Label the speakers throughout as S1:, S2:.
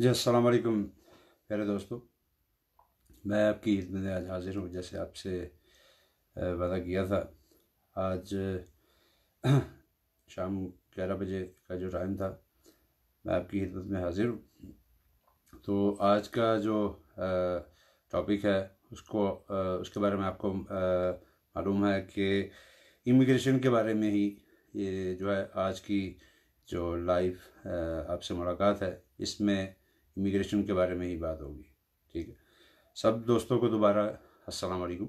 S1: जी असलकम मेरे दोस्तों मैं आपकी ईद में आज हाज़िर हूँ जैसे आपसे वादा किया था आज शाम ग्यारह बजे का जो टाइम था मैं आपकी हिदमत में हाज़िर हूँ तो आज का जो टॉपिक है उसको उसके बारे में आपको मालूम है कि इमिग्रेशन के बारे में ही ये जो है आज की जो लाइव आपसे मुलाकात है इसमें इमिग्रेशन के बारे में ही बात होगी ठीक है सब दोस्तों को दोबारा अस्सलाम वालेकुम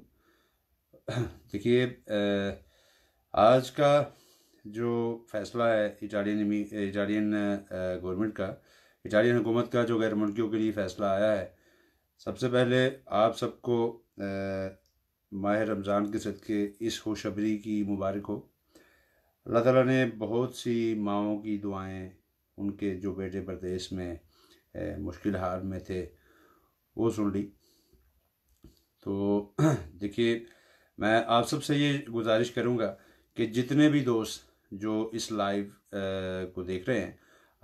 S1: देखिए आज का जो फैसला है इटालियन इटालियन गवर्नमेंट का इटालियन हुकूमत का जो गैर मुल्कियों के लिए फ़ैसला आया है सबसे पहले आप सबको माह रमज़ान के सदक़े इस खुशबरी की मुबारक हो अल्लाह ताला ने बहुत सी माओं की दुआएं उनके जो बेटे प्रदेश में मुश्किल हाल में थे वो सुन ली तो देखिए मैं आप सब से ये गुजारिश करूँगा कि जितने भी दोस्त जो इस लाइव को देख रहे हैं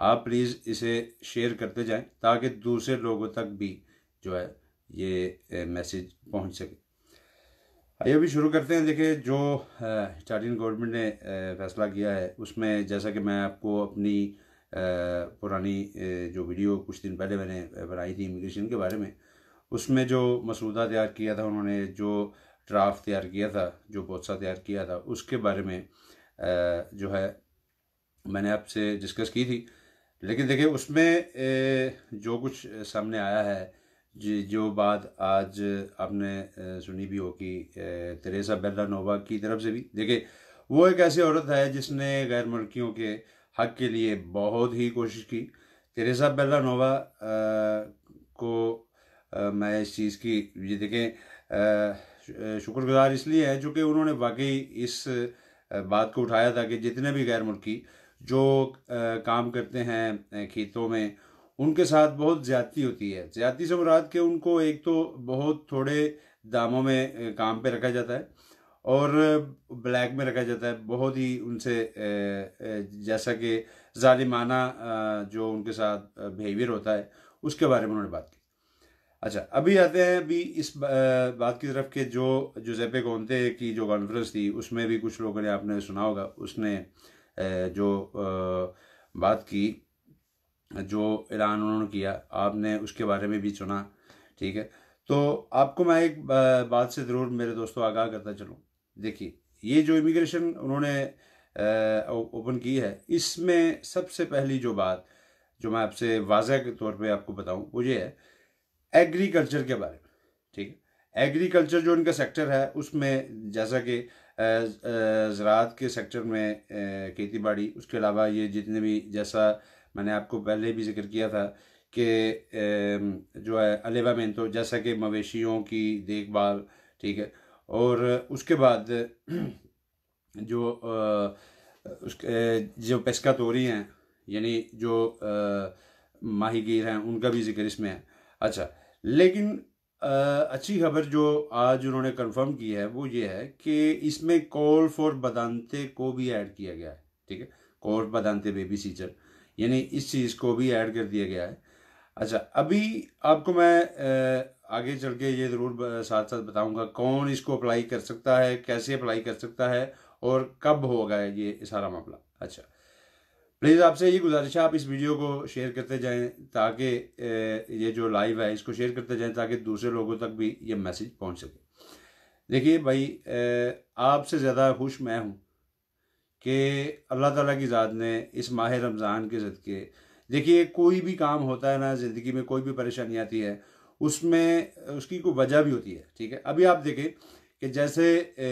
S1: आप प्लीज़ इसे शेयर करते जाएं ताकि दूसरे लोगों तक भी जो है ये मैसेज पहुंच सके आइए अभी शुरू करते हैं देखिए जो स्टार्टिंग गवर्नमेंट ने फैसला किया है उसमें जैसा कि मैं आपको अपनी पुरानी जो वीडियो कुछ दिन पहले मैंने बनाई थी इमिग्रेशन के बारे में उसमें जो मसूदा तैयार किया था उन्होंने जो ड्राफ्ट तैयार किया था जो बोत्सा तैयार किया था उसके बारे में जो है मैंने आपसे डिस्कस की थी लेकिन देखिए उसमें जो कुछ सामने आया है जो बात आज आपने सुनी भी हो कि तेरेसा बेल्ला नोवा की तरफ से भी देखिए वो एक ऐसी औरत है जिसने गैर मुल्कियों के हक के लिए बहुत ही कोशिश की तेरेसा बेला नोवा को आ, मैं इस चीज़ की ये देखें शुक्रगुजार इसलिए है चूँकि उन्होंने वाकई इस बात को उठाया था कि जितने भी गैर मुल्की जो आ, काम करते हैं खेतों में उनके साथ बहुत ज़्यादती होती है ज़्यादती से मुराद के उनको एक तो बहुत थोड़े दामों में काम पे रखा जाता है और ब्लैक में रखा जाता है बहुत ही उनसे जैसा कि जालिमाना जो उनके साथ बिहेवियर होता है उसके बारे में उन्होंने बात की अच्छा अभी आते हैं अभी इस बात की तरफ के जो जोजेपे कौनते की जो कॉन्फ्रेंस थी उसमें भी कुछ लोगों ने आपने सुना होगा उसने जो बात की जो ऐलान उन्होंने किया आपने उसके बारे में भी सुना ठीक है तो आपको मैं एक बात से ज़रूर मेरे दोस्तों आगाह करता चलूँ देखिए ये जो इमिग्रेशन उन्होंने ओपन की है इसमें सबसे पहली जो बात जो मैं आपसे वाजह के तौर पे आपको बताऊं वो ये है एग्रीकल्चर के बारे में ठीक है एग्रीकल्चर जो इनका सेक्टर है उसमें जैसा कि ज़रात के सेक्टर में खेती बाड़ी उसके अलावा ये जितने भी जैसा मैंने आपको पहले भी जिक्र किया था कि जो है अलेवा में तो जैसा कि मवेशियों की देखभाल ठीक है और उसके बाद जो उसके जो पेस्कातोरी हैं यानी जो माहिगीर हैं उनका भी जिक्र इसमें है अच्छा लेकिन अच्छी खबर जो आज उन्होंने कंफर्म की है वो ये है कि इसमें कॉल फॉर बदानते को भी ऐड किया गया है ठीक है कॉल बदानते बेबी सीचर यानी इस चीज़ को भी ऐड कर दिया गया है अच्छा अभी आपको मैं आगे चल के ये ज़रूर साथ साथ बताऊंगा कौन इसको अप्लाई कर सकता है कैसे अप्लाई कर सकता है और कब होगा ये सारा मामला अच्छा प्लीज़ आपसे ये गुजारिश है आप इस वीडियो को शेयर करते जाएं ताकि ये जो लाइव है इसको शेयर करते जाएं ताकि दूसरे लोगों तक भी ये मैसेज पहुंच सके देखिए भाई आपसे ज़्यादा खुश मैं हूँ कि अल्लाह ताला की ज़ात ने इस माह रमज़ान के जद के देखिए कोई भी काम होता है ना ज़िंदगी में कोई भी परेशानी आती है उसमें उसकी कोई वजह भी होती है ठीक है अभी आप देखें कि जैसे ए,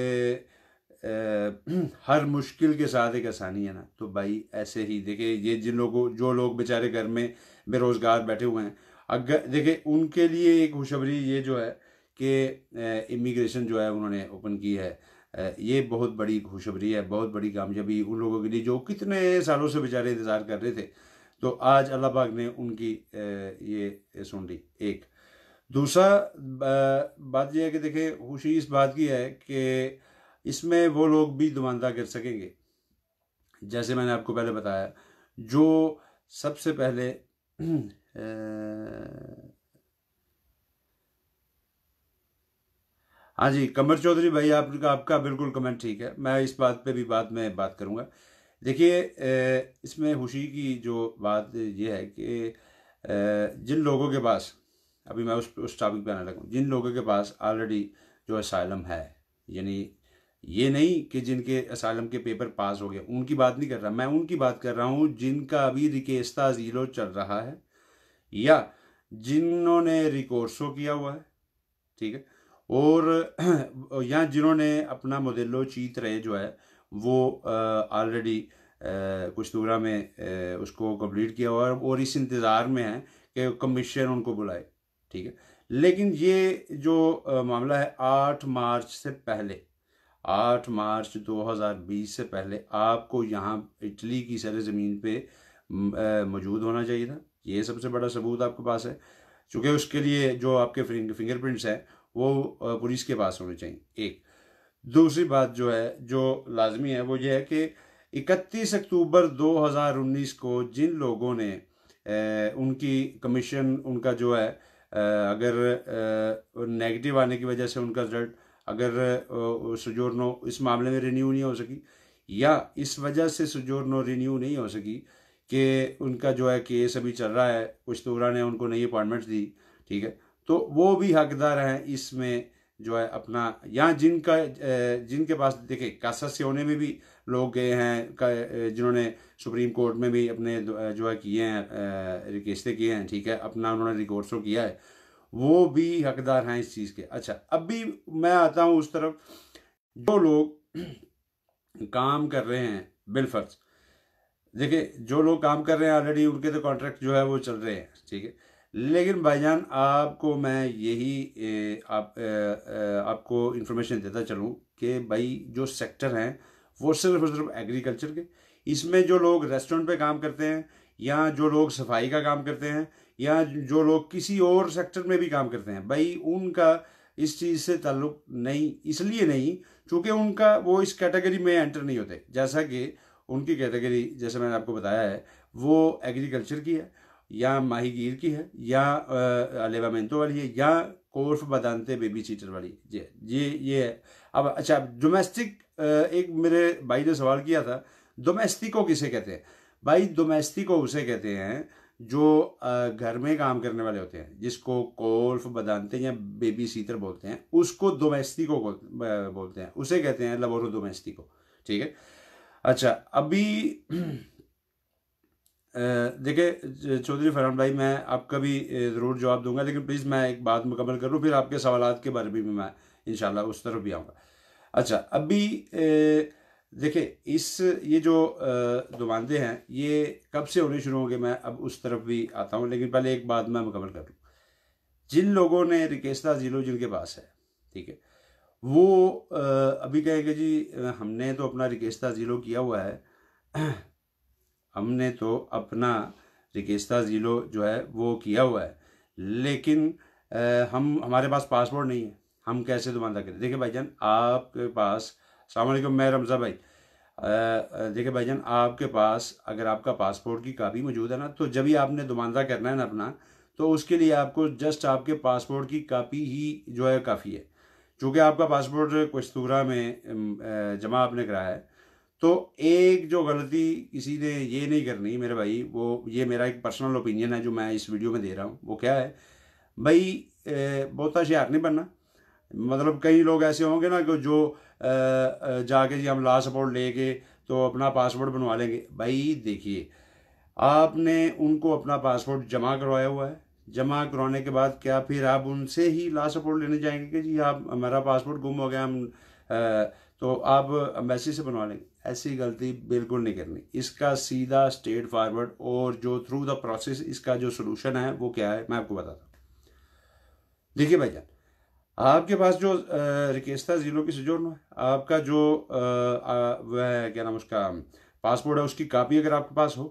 S1: ए, हर मुश्किल के साथ एक आसानी है ना तो भाई ऐसे ही देखे ये जिन लोगों जो लोग बेचारे घर में बेरोज़गार बैठे हुए हैं अगर देखे उनके लिए एक खुशबरी ये जो है कि इमिग्रेशन जो है उन्होंने ओपन की है ये बहुत बड़ी खुशबरी है बहुत बड़ी कामयाबी उन लोगों के लिए जो कितने सालों से बेचारे इंतज़ार कर रहे थे तो आज अल्लाह पाक ने उनकी ये सुन ली एक दूसरा बात यह है कि देखिए खुशी इस बात की है कि इसमें वो लोग भी दुमानदा कर सकेंगे जैसे मैंने आपको पहले बताया जो सबसे पहले हाँ जी कमर चौधरी भाई आपका आपका बिल्कुल कमेंट ठीक है मैं इस बात पे भी बाद में बात करूँगा देखिए इसमें खुशी की जो बात ये है कि जिन लोगों के पास अभी मैं उस उस टॉपिक पर आने हूँ जिन लोगों के पास ऑलरेडी जो असाइलम है यानी ये नहीं कि जिनके असाइलम के पेपर पास हो गए उनकी बात नहीं कर रहा मैं उनकी बात कर रहा हूँ जिनका अभी रिकेस्ता जीरो चल रहा है या जिन्होंने रिकोर्सो तो किया हुआ है ठीक है और या जिन्होंने अपना मोदिल्लो चीत रहे जो है वो ऑलरेडी कुछ दूरा में आ, उसको कंप्लीट किया हुआ और इस इंतज़ार में है कि कमीशन उनको बुलाए ठीक है लेकिन ये जो मामला है आठ मार्च से पहले आठ मार्च 2020 से पहले आपको यहाँ इटली की सर ज़मीन पे मौजूद होना चाहिए था ये सबसे बड़ा सबूत आपके पास है चूँकि उसके लिए जो आपके फिंगरप्रिंट्स हैं वो पुलिस के पास होने चाहिए एक दूसरी बात जो है जो लाजमी है वो ये है कि 31 अक्टूबर 2019 को जिन लोगों ने ए, उनकी कमीशन उनका जो है अगर नेगेटिव आने की वजह से उनका रिजल्ट अगर सुजोरनो इस मामले में रिन्यू नहीं हो सकी या इस वजह से सुजोरनो रिन्यू नहीं हो सकी कि उनका जो है केस अभी चल रहा है कुछ तो ने उनको नई अपॉइंटमेंट दी ठीक है तो वो भी हकदार हैं इसमें जो है अपना यहाँ जिनका जिनके पास देखिए कासा होने में भी लोग गए हैं जिन्होंने सुप्रीम कोर्ट में भी अपने जो है किए हैं रिक्वेस्टे किए हैं ठीक है अपना उन्होंने रिकोर्सो किया है वो भी हकदार हैं इस चीज़ के अच्छा अब भी मैं आता हूँ उस तरफ जो लोग काम कर रहे हैं बिलफर्ज देखिए जो लोग काम कर रहे हैं ऑलरेडी उनके तो कॉन्ट्रैक्ट जो है वो चल रहे हैं ठीक है लेकिन भाईजान आपको मैं यही आप आपको इन्फॉर्मेशन देता चलूँ कि भाई जो सेक्टर हैं वो सिर्फ और सिर्फ एग्रीकल्चर के इसमें जो लोग रेस्टोरेंट पे काम करते हैं या जो लोग सफाई का काम करते हैं या जो लोग किसी और सेक्टर में भी काम करते हैं भाई उनका इस चीज़ से ताल्लुक नहीं इसलिए नहीं चूँकि उनका वो इस कैटेगरी में एंटर नहीं होते जैसा कि उनकी कैटेगरी जैसे मैंने आपको बताया है वो एग्रीकल्चर की है या माही गिर की है या अलेवामेंटो वाली है या कोर्फ बदानते बेबी सीटर वाली ये ये ये अब अच्छा डोमेस्टिक एक मेरे भाई ने सवाल किया था डोमेस्टिको किसे कहते हैं भाई डोमेस्टिको उसे कहते हैं जो घर में काम करने वाले होते हैं जिसको कोल्फ बदानते या बेबी सीटर बोलते हैं उसको डोमेस्टिको बोलते हैं उसे कहते हैं लबोरो डोमेस्टिको ठीक है अच्छा अभी देखिए चौधरी फरहान भाई मैं आपका भी ज़रूर जवाब दूंगा लेकिन प्लीज़ मैं एक बात मुकम्मल कर लूँ फिर आपके सवाल के बारे में भी मैं इन उस तरफ भी आऊँगा अच्छा अभी देखिए इस ये जो दुमानदे हैं ये कब से होने शुरू होंगे मैं अब उस तरफ भी आता हूँ लेकिन पहले एक बात मैं मुकम्मल कर लूँ जिन लोगों ने रिकेस्ता जिलो जिनके पास है ठीक है वो अभी कहेंगे जी हमने तो अपना रिकेस्ता जिलो किया हुआ है हमने तो अपना रिकेस्ता जिलो जो है वो किया हुआ है लेकिन आ, हम हमारे पास पासपोर्ट नहीं है हम कैसे दुबंदा करें देखिए जान आपके पास अलैक्म मैं रमज़ा भाई देखिए जान आपके पास अगर आपका पासपोर्ट की कापी मौजूद है ना तो जब भी आपने दुबंदा करना है ना अपना तो उसके लिए आपको जस्ट आपके पासपोर्ट की कापी ही जो है काफ़ी है चूँकि आपका पासपोर्ट कुछ में जमा आपने कराया है तो एक जो गलती किसी ने ये नहीं करनी मेरे भाई वो ये मेरा एक पर्सनल ओपिनियन है जो मैं इस वीडियो में दे रहा हूँ वो क्या है भाई बहुत होशियार नहीं बनना मतलब कई लोग ऐसे होंगे ना कि जो जाके जी हम लास्ट सपोर्ट लेके तो अपना पासपोर्ट बनवा लेंगे भाई देखिए आपने उनको अपना पासपोर्ट जमा करवाया हुआ है जमा करवाने के बाद क्या फिर आप उनसे ही लास्ट सपोर्ट लेने जाएंगे कि जी आप हमारा पासपोर्ट गुम हो गया हम तो आप अम्बेसी से बनवा लेंगे ऐसी गलती बिल्कुल नहीं करनी इसका सीधा स्टेट फॉरवर्ड और जो थ्रू द प्रोसेस इसका जो सोल्यूशन है वो क्या है मैं आपको बताता हूँ देखिए भाई जान आपके पास जो रिकेस्ता ज़ीरो की सजोर्न है आपका जो वह क्या नाम उसका पासपोर्ट है उसकी कापी अगर आपके पास हो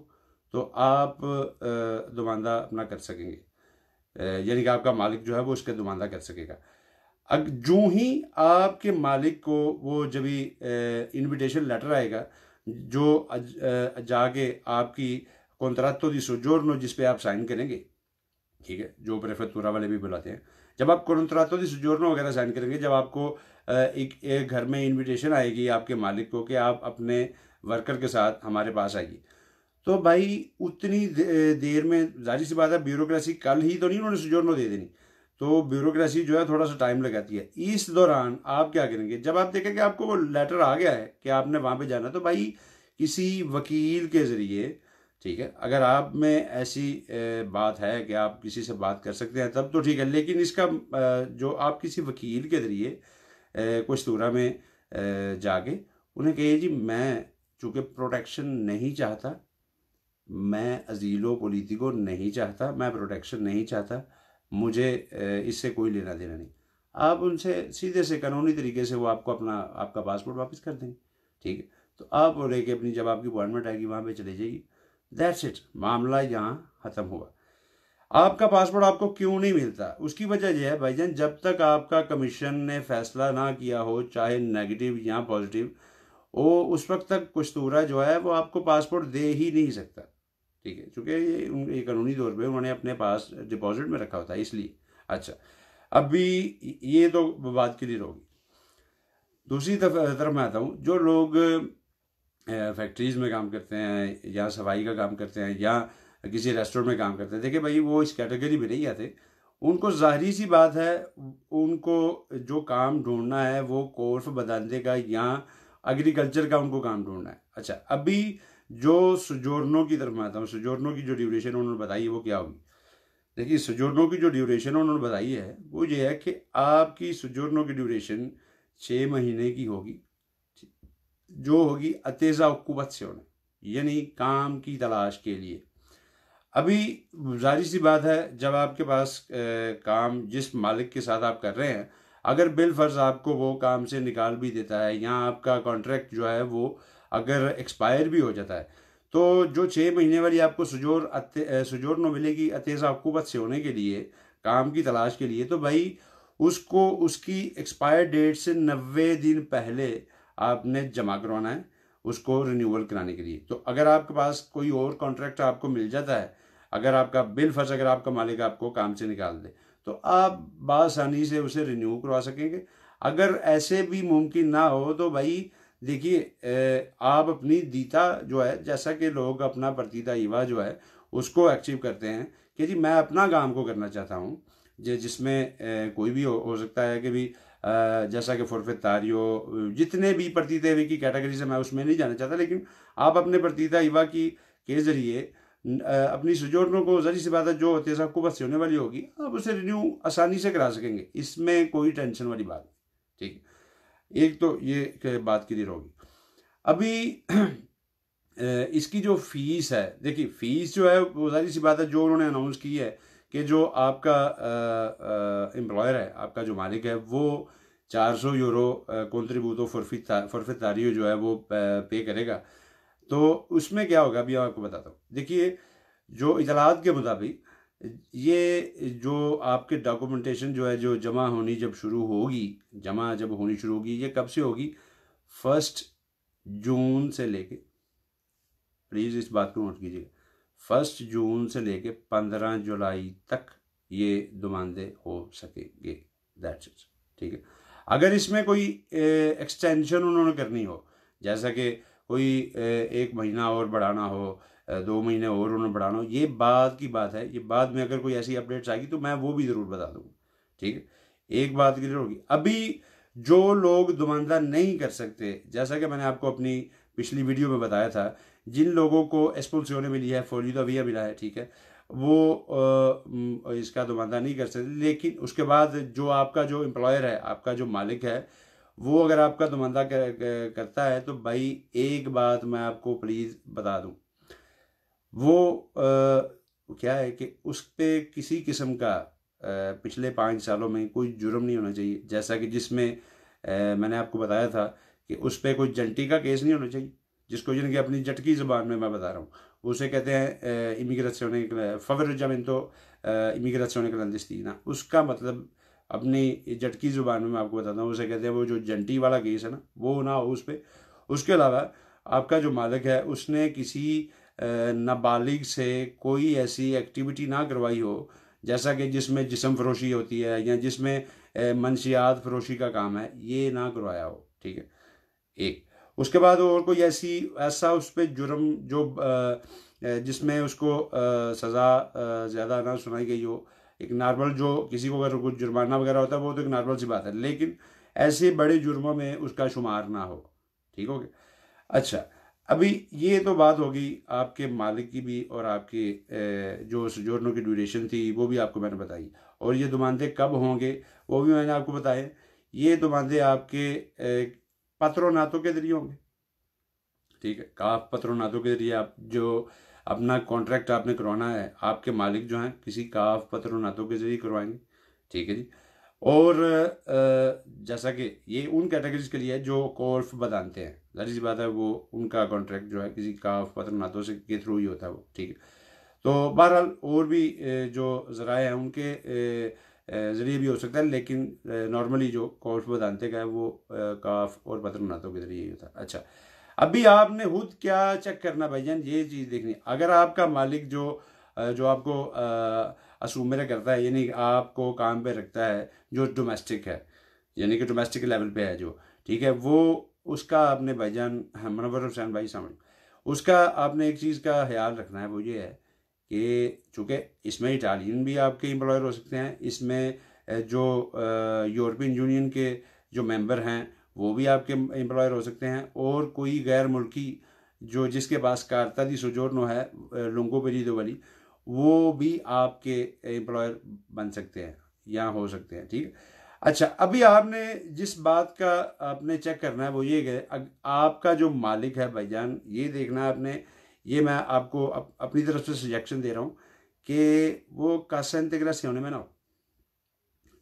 S1: तो आप दुमानदा अपना कर सकेंगे यानी कि आपका मालिक जो है वो उसका दुमानदा कर सकेगा अब जो ही आपके मालिक को वो जब भी इन्विटेशन लेटर आएगा जो जाके आपकी कॉन्ट्रातो दी सुजोरनो जिस पे आप साइन करेंगे ठीक है जो प्रेफेतूरा वाले भी बुलाते हैं जब आप कॉन्ट्रातो दी सुजोरनो वगैरह साइन करेंगे जब आपको एक, एक घर में इन्विटेशन आएगी आपके मालिक को कि आप अपने वर्कर के साथ हमारे पास आइए तो भाई उतनी देर में जाहिर सी बात है ब्यूरोक्रेसी कल ही तो नहीं उन्होंने सुजोरनो दे देनी तो ब्यूरोक्रेसी जो है थोड़ा सा टाइम लगाती है इस दौरान आप क्या करेंगे जब आप देखेंगे आपको वो लेटर आ गया है कि आपने वहाँ पे जाना तो भाई किसी वकील के ज़रिए ठीक है अगर आप में ऐसी बात है कि आप किसी से बात कर सकते हैं तब तो ठीक है लेकिन इसका जो आप किसी वकील के ज़रिए कस्तूरा में जाके उन्हें कहिए जी मैं चूँकि प्रोटेक्शन नहीं चाहता मैं अजीलो पोलिटिको नहीं चाहता मैं प्रोटेक्शन नहीं चाहता मुझे इससे कोई लेना देना नहीं आप उनसे सीधे से कानूनी तरीके से वो आपको अपना आपका पासपोर्ट वापस कर देंगे ठीक है तो आप और एक अपनी जब आपकी अपॉइंटमेंट आएगी वहाँ पे चली जाएगी दैट्स इट मामला यहाँ ख़त्म हुआ आपका पासपोर्ट आपको क्यों नहीं मिलता उसकी वजह यह है भाईजान जब तक आपका कमीशन ने फैसला ना किया हो चाहे नेगेटिव या पॉजिटिव वो उस वक्त तक कुछ तूरा जो है वो आपको पासपोर्ट दे ही नहीं सकता ठीक है चूँकि ये उनके कानूनी तौर पर उन्होंने अपने पास डिपॉजिट में रखा होता है इसलिए अच्छा अब भी ये तो बात क्लियर होगी दूसरी तरफ मैं आता हूँ जो लोग फैक्ट्रीज़ में काम करते हैं या सफाई का काम करते हैं या किसी रेस्टोरेंट में काम करते हैं देखिए भाई वो इस कैटेगरी में नहीं आते उनको ज़ाहरी सी बात है उनको जो काम ढूंढना है वो कोर्फ बदलने का या एग्रीकल्चर का उनको काम ढूंढना है अच्छा अभी जो सुजोर्नो की तरफ मैं आता हूँ सुजोर्नो की जो ड्यूरेशन उन्होंने बताई वो क्या होगी देखिए सुजोर्नो की जो ड्यूरेशन उन्होंने बताई है वो ये है कि आपकी सुजोर्नो की ड्यूरेशन छः महीने की होगी जो होगी अतेज़ा उकूबत से होने यानी काम की तलाश के लिए अभी जारी सी बात है जब आपके पास काम जिस मालिक के साथ आप कर रहे हैं अगर बिल फर्ज आपको वो काम से निकाल भी देता है या आपका कॉन्ट्रैक्ट जो है वो अगर एक्सपायर भी हो जाता है तो जो छः महीने वाली आपको सुजोर सुजोर न मिलेगी अतेज हकूबत से होने के लिए काम की तलाश के लिए तो भाई उसको उसकी एक्सपायर डेट से नबे दिन पहले आपने जमा करवाना है उसको रिन्यूअल कराने के लिए तो अगर आपके पास कोई और कॉन्ट्रैक्ट आपको मिल जाता है अगर आपका बिल फर्ज अगर आपका मालिक आपको काम से निकाल दे तो आप बासानी से उसे रिन्यू करवा सकेंगे अगर ऐसे भी मुमकिन ना हो तो भाई देखिए आप अपनी दीता जो है जैसा कि लोग अपना प्रतीता युवा जो है उसको एक्टिव करते हैं कि जी मैं अपना काम को करना चाहता हूँ जिसमें कोई भी हो, हो सकता है कि भी जैसा कि तारी तारियो जितने भी प्रतीत युवा की कैटेगरी से मैं उसमें नहीं जाना चाहता लेकिन आप अपने प्रतीता युवा की के ज़रिए अपनी सजोरनों को जरिए से बात जो होती है सबको बस होने वाली होगी आप उसे रिन्यू आसानी से करा सकेंगे इसमें कोई टेंशन वाली बात नहीं ठीक है एक तो ये बात क्लियर होगी अभी इसकी जो फीस है देखिए फीस जो है वो सारी सी बात है जो उन्होंने अनाउंस की है कि जो आपका एम्प्लॉयर है आपका जो मालिक है वो 400 यूरो कॉन्ट्रीब्यूटो फरफित तारी जो है वो पे करेगा तो उसमें क्या होगा अभी आपको बताता हूँ देखिए जो इतलात के मुताबिक ये जो आपके डॉक्यूमेंटेशन जो है जो जमा होनी जब शुरू होगी जमा जब होनी शुरू होगी ये कब से होगी फर्स्ट जून से लेके प्लीज़ इस बात को नोट कीजिएगा फर्स्ट जून से लेके पंद्रह जुलाई तक ये दुमांदे हो सकेंगे दैट्स इट ठीक है अगर इसमें कोई एक्सटेंशन उन्होंने करनी हो जैसा कि कोई ए, एक महीना और बढ़ाना हो दो महीने और उन्होंने बढ़ाना हो ये बाद की बात है ये बाद में अगर कोई ऐसी अपडेट्स आएगी तो मैं वो भी ज़रूर बता दूँगा ठीक है एक बात क्लियर होगी अभी जो लोग दुमांदा नहीं कर सकते जैसा कि मैंने आपको अपनी पिछली वीडियो में बताया था जिन लोगों को एक्सपोल्सियोने मिली है तो अभी मिला है ठीक है वो आ, इसका दुमांदा नहीं कर सकते लेकिन उसके बाद जो आपका जो एम्प्लॉयर है आपका जो मालिक है वो अगर आपका दुमांदा कर, कर, करता है तो भाई एक बात मैं आपको प्लीज़ बता दूँ वो आ, क्या है कि उस पर किसी किस्म का आ, पिछले पाँच सालों में कोई जुर्म नहीं होना चाहिए जैसा कि जिसमें मैंने आपको बताया था कि उस पर कोई जंटी का केस नहीं होना चाहिए जिसको की अपनी जटकी ज़बान में मैं बता रहा हूँ उसे कहते हैं से होने के इमिग्रेसियोन जमीन तो से होने थी ना उसका मतलब अपनी जटकी ज़ुबान में मैं आपको बताता हूँ उसे कहते हैं वो जो जंटी वाला केस है ना वो ना हो उस पर उसके अलावा आपका जो मालिक है उसने किसी नाबालिग से कोई ऐसी एक्टिविटी ना करवाई हो जैसा कि जिसमें जिसम फरोशी होती है या जिसमें मनशियात फरोशी का काम है ये ना करवाया हो ठीक है एक उसके बाद और कोई ऐसी ऐसा उस पर जुर्म जो जिसमें उसको सज़ा ज़्यादा ना सुनाई गई हो एक नॉर्मल जो किसी को अगर कुछ जुर्माना वगैरह होता है वो तो एक नॉर्मल सी बात है लेकिन ऐसे बड़े जुर्मों में उसका शुमार ना हो ठीक हो गया अच्छा अभी ये तो बात होगी आपके मालिक की भी और आपके जो सजोरनों की ड्यूरेशन थी वो भी आपको मैंने बताई और ये दुमानदे तो कब होंगे वो भी मैंने आपको बताए ये दुमानदे तो आपके नातों के जरिए होंगे ठीक है काफ नातों के जरिए आप जो अपना कॉन्ट्रैक्ट आपने करवाना है आपके मालिक जो हैं किसी काफ नातों के जरिए करवाएंगे ठीक है जी और जैसा कि ये उन कैटेगरीज के लिए है जो कोर्फ बताते हैं जाहिर सी बात है वो उनका कॉन्ट्रैक्ट जो है किसी का पत्र से के थ्रू ही होता है वो ठीक है तो बहरहाल और भी जो ज़रा हैं उनके ज़रिए भी हो सकता है लेकिन नॉर्मली जो कोर्फ बदानते का है वो काफ और पत्र के ज़रिए ही होता है अच्छा अभी आपने खुद क्या चेक करना भाईजान ये चीज़ देखनी अगर आपका मालिक जो जो आपको असूमर करता है यानी आपको काम पे रखता है जो डोमेस्टिक है यानी कि डोमेस्टिक लेवल पे है जो ठीक है वो उसका आपने भाईजान मनवर हुसैन भाई समझ उसका आपने एक चीज़ का ख्याल रखना है वो ये है कि चूँकि इसमें इटालियन भी आपके एम्प्लॉयर हो सकते हैं इसमें जो यूरोपियन यूनियन के जो मेंबर हैं वो भी आपके एम्प्लॉयर हो सकते हैं और कोई गैर मुल्की जो जिसके पास कारता दी सुजोरनो है लुंगो पेरी दो वाली वो भी आपके एम्प्लॉयर बन सकते हैं या हो सकते हैं ठीक है अच्छा अभी आपने जिस बात का आपने चेक करना है वो ये है आपका जो मालिक है भाईजान ये देखना है आपने ये मैं आपको अप, अपनी तरफ से सजेक्शन दे रहा हूँ कि वो कासा इंतगरा से होने में ना हो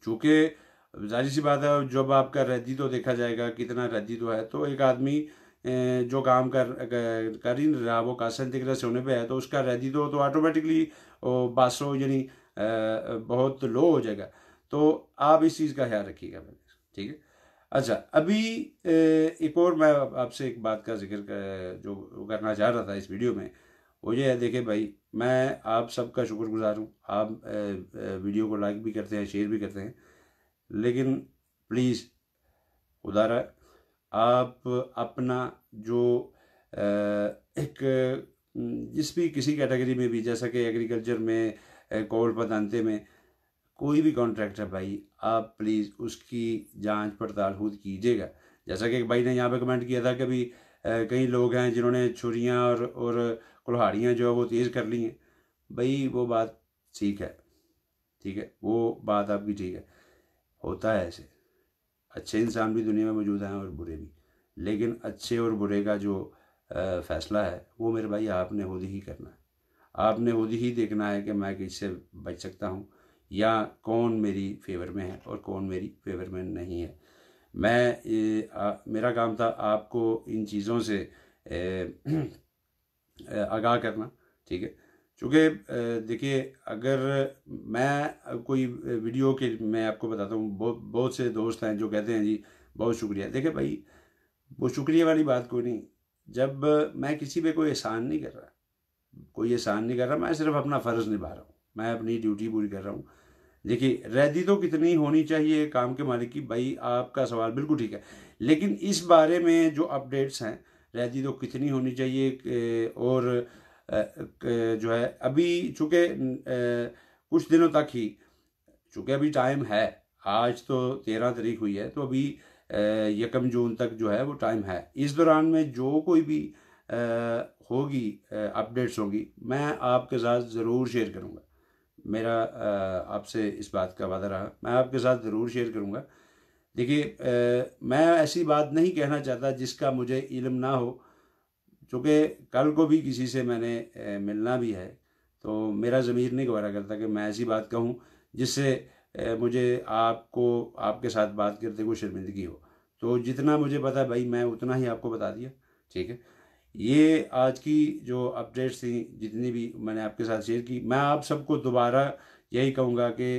S1: चूँकि जाहिर सी बात है जब आपका रद्दी तो देखा जाएगा कितना रद्दी तो है तो एक आदमी जो काम कर कर ही नहीं रहा वो कासन दिख रहा सोने पर है तो उसका रेडी तो तो ऑटोमेटिकली बासो यानी बहुत लो हो जाएगा तो आप इस चीज़ का ख्याल रखिएगा ठीक है अच्छा अभी एक और मैं आपसे एक बात का जिक्र जो करना चाह रहा था इस वीडियो में वो ये है देखे भाई मैं आप सबका शुक्रगुजार हूँ आप वीडियो को लाइक भी करते हैं शेयर भी करते हैं लेकिन प्लीज़ उदारा आप अपना जो एक जिस भी किसी कैटेगरी में भी जैसा कि एग्रीकल्चर में कोल पदानते में कोई भी कॉन्ट्रैक्ट है भाई आप प्लीज़ उसकी जांच पड़ताल खुद कीजिएगा जैसा कि एक भाई ने यहाँ पे कमेंट किया था कि अभी कई लोग हैं जिन्होंने छुरियाँ और और कुल्हाड़ियाँ जो है वो तेज़ कर ली हैं भाई वो बात ठीक है ठीक है वो बात आपकी ठीक है होता है ऐसे अच्छे इंसान भी दुनिया में मौजूद हैं और बुरे भी लेकिन अच्छे और बुरे का जो फ़ैसला है वो मेरे भाई आपने खुद ही करना है आपने खुद ही देखना है कि मैं किससे बच सकता हूँ या कौन मेरी फेवर में है और कौन मेरी फेवर में नहीं है मैं ए, आ, मेरा काम था आपको इन चीज़ों से आगाह करना ठीक है क्योंकि देखिए अगर मैं कोई वीडियो के मैं आपको बताता हूँ बहुत बहुत से दोस्त हैं जो कहते हैं जी बहुत शुक्रिया देखे भाई वो शुक्रिया वाली बात कोई नहीं जब मैं किसी पे कोई एहसान नहीं कर रहा कोई एहसान नहीं कर रहा मैं सिर्फ अपना फ़र्ज़ निभा रहा हूँ मैं अपनी ड्यूटी पूरी कर रहा हूँ देखिए रहती तो कितनी होनी चाहिए काम के मालिक की भाई आपका सवाल बिल्कुल ठीक है लेकिन इस बारे में जो अपडेट्स हैं रहती तो कितनी होनी चाहिए और जो है अभी चूँकि कुछ दिनों तक ही चूँकि अभी टाइम है आज तो तेरह तारीख हुई है तो अभी यकम जून तक जो है वो टाइम है इस दौरान में जो कोई भी होगी अपडेट्स होगी मैं आपके साथ ज़रूर शेयर करूँगा मेरा आपसे इस बात का वादा रहा मैं आपके साथ ज़रूर शेयर करूँगा देखिए मैं ऐसी बात नहीं कहना चाहता जिसका मुझे इल्म ना हो चूँकि कल को भी किसी से मैंने मिलना भी है तो मेरा ज़मीर नहीं गवारा करता कि मैं ऐसी बात कहूँ जिससे मुझे आपको आपके साथ बात करते हुए शर्मिंदगी हो तो जितना मुझे पता भाई मैं उतना ही आपको बता दिया ठीक है ये आज की जो अपडेट्स थी जितनी भी मैंने आपके साथ शेयर की मैं आप सबको दोबारा यही कहूँगा कि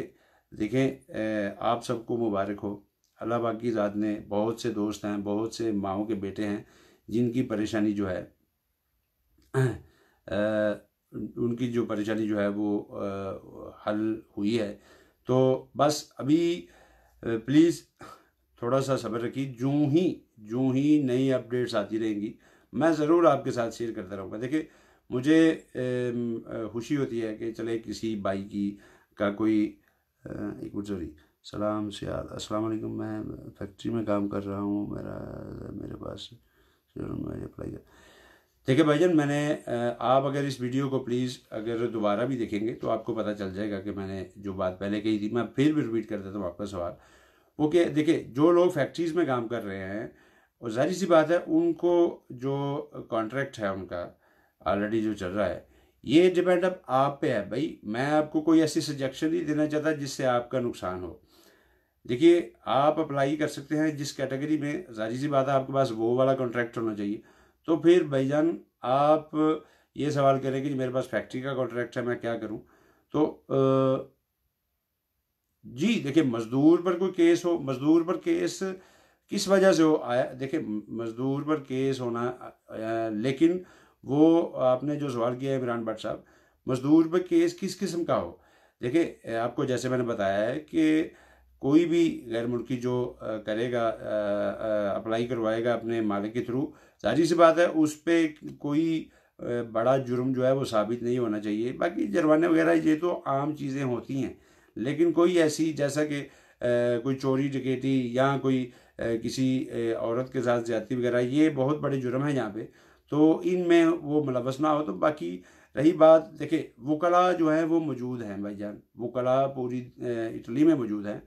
S1: देखें आप सबको मुबारक हो अल्लाह पाक की ज़ात ने बहुत से दोस्त हैं बहुत से माओ के बेटे हैं जिनकी परेशानी जो है उनकी जो परेशानी जो है वो हल हुई है तो बस अभी प्लीज़ थोड़ा सा सब्र रखिए जो ही जो ही नई अपडेट्स आती रहेंगी मैं ज़रूर आपके साथ शेयर करता रहूँगा देखिए मुझे खुशी होती है कि चले किसी भाई की का कोई एक सॉरी सलाम से अस्सलाम वालेकुम मैं फैक्ट्री में काम कर रहा हूँ मेरा मेरे पास मैं अप्लाई कर देखिए भाईजन मैंने आप अगर इस वीडियो को प्लीज़ अगर दोबारा भी देखेंगे तो आपको पता चल जाएगा कि मैंने जो बात पहले कही थी मैं फिर भी रिपीट कर देता हूँ आपका सवाल वो कि देखिए जो लोग फैक्ट्रीज़ में काम कर रहे हैं और जाहिर सी बात है उनको जो कॉन्ट्रैक्ट है उनका ऑलरेडी जो चल रहा है ये डिपेंड अब आप पे है भाई मैं आपको कोई ऐसी सजेशन नहीं देना चाहता जिससे आपका नुकसान हो देखिए आप अप्लाई कर सकते हैं जिस कैटेगरी में जाहिर सी बात है आपके पास वो वाला कॉन्ट्रैक्ट होना चाहिए तो फिर भाईजान आप ये सवाल करें कि मेरे पास फैक्ट्री का कॉन्ट्रैक्ट है मैं क्या करूं तो आ, जी देखिए मजदूर पर कोई केस हो मजदूर पर केस किस वजह से हो आया देखिए मजदूर पर केस होना आ, लेकिन वो आपने जो सवाल किया है इमरान भट्ट साहब मजदूर पर केस किस किस्म का हो देखिए आपको जैसे मैंने बताया है कि कोई भी गैर मुल्की जो करेगा अप्लाई करवाएगा अपने मालिक के थ्रू जाहिर सी बात है उस पर कोई बड़ा जुर्म जो है वो साबित नहीं होना चाहिए बाकी जुर्माने वगैरह ये तो आम चीज़ें होती हैं लेकिन कोई ऐसी जैसा कि कोई चोरी डकैती या कोई किसी औरत के साथ ज्यादती वगैरह ये बहुत बड़े जुर्म हैं यहाँ पे तो इनमें वो मुलवस ना हो तो बाकी रही बात देखिए वकला जो है वो मौजूद हैं भाई जान वकला पूरी इटली में मौजूद हैं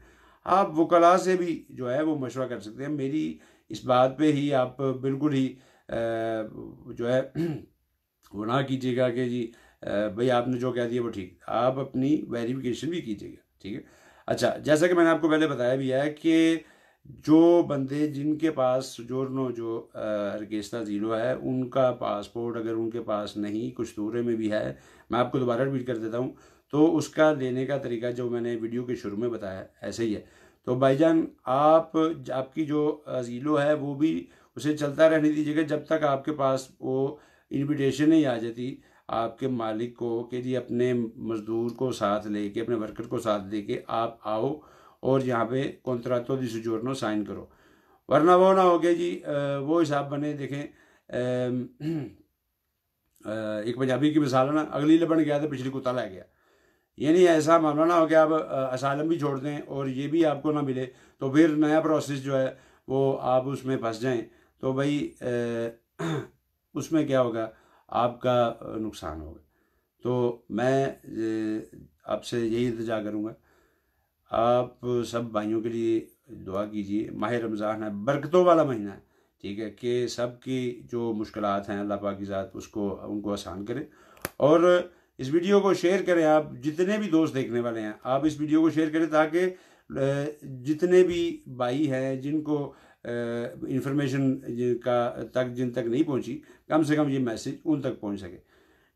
S1: आप वकला से भी जो है वो मशवरा कर सकते हैं मेरी इस बात पे ही आप बिल्कुल ही जो है वो ना कीजिएगा कि जी भाई आपने जो कह दिया वो ठीक आप अपनी वेरिफिकेशन भी कीजिएगा ठीक है अच्छा जैसा कि मैंने आपको पहले बताया भी है कि जो बंदे जिनके पास जोरनो जो हरकेस्ता जीरो है उनका पासपोर्ट अगर उनके पास नहीं कुछ दूरे में भी है मैं आपको दोबारा रिपीट कर देता हूँ तो उसका लेने का तरीका जो मैंने वीडियो के शुरू में बताया ऐसे ही है तो भाईजान आप आपकी जो जीलो है वो भी उसे चलता रहने दीजिएगा जब तक आपके पास वो इन्विटेशन नहीं आ जाती आपके मालिक को कि जी अपने मज़दूर को साथ लेके अपने वर्कर को साथ लेके आप आओ और यहाँ पे कॉन्ट्रातो दी जोड़ना साइन करो वरना वो ना हो गया जी वो हिसाब बने देखें एक पंजाबी की मिसाल ना अगली लबन गया तो पिछली कुत्ता ला गया यानी ऐसा मामला ना हो गया आप असालम भी छोड़ दें और ये भी आपको ना मिले तो फिर नया प्रोसेस जो है वो आप उसमें फंस जाएँ तो भाई उसमें क्या होगा आपका नुकसान होगा तो मैं आपसे यही इंतजा करूँगा आप सब भाइयों के लिए दुआ कीजिए माह रमज़ान है बरकतों वाला महीना है ठीक है कि सब की जो मुश्किल हैं अल्लाह पाक की ज़ात उसको उनको आसान करें और इस वीडियो को शेयर करें आप जितने भी दोस्त देखने वाले हैं आप इस वीडियो को शेयर करें ताकि जितने भी भाई हैं जिनको इन्फॉर्मेशन जिनका तक जिन तक नहीं पहुंची कम से कम ये मैसेज उन तक पहुंच सके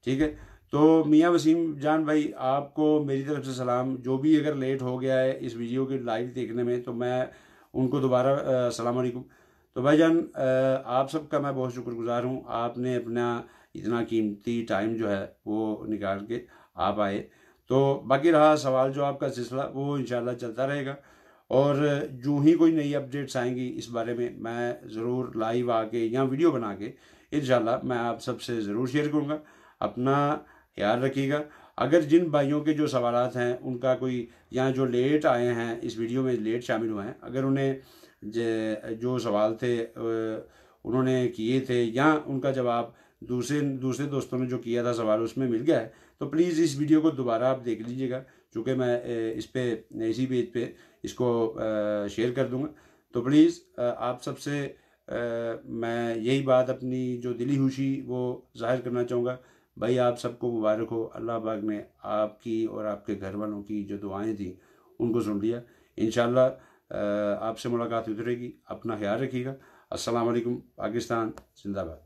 S1: ठीक है तो मियाँ वसीम जान भाई आपको मेरी तरफ से सलाम जो भी अगर लेट हो गया है इस वीडियो के लाइव देखने में तो मैं उनको दोबारा सलाम वालेकुम तो भाई जान आप सबका मैं बहुत शुक्रगुजार हूँ आपने अपना इतना कीमती टाइम जो है वो निकाल के आप आए तो बाकी रहा सवाल जो आपका सिलसिला वो इन चलता रहेगा और जो ही कोई नई अपडेट्स आएंगी इस बारे में मैं ज़रूर लाइव आके या वीडियो बना के इन मैं आप सबसे ज़रूर शेयर करूँगा अपना ख्याल रखिएगा अगर जिन भाइयों के जो सवाल हैं उनका कोई या जो लेट आए हैं इस वीडियो में लेट शामिल हुए हैं अगर उन्हें जो सवाल थे उन्होंने किए थे या उनका जवाब दूसरे दूसरे दोस्तों ने जो किया था सवाल उसमें मिल गया है तो प्लीज़ इस वीडियो को दोबारा आप देख लीजिएगा चूँकि मैं इस पर इसी पेज पे इसको शेयर कर दूँगा तो प्लीज़ आप सबसे मैं यही बात अपनी जो दिली खुशी वो जाहिर करना चाहूँगा भाई आप सबको मुबारक हो अल्लाह पाक ने आपकी और आपके घर वालों की जो दुआएं थी उनको सुन लिया इन आपसे मुलाकात उतरेगी अपना ख्याल रखिएगा असलकम पाकिस्तान जिंदाबाद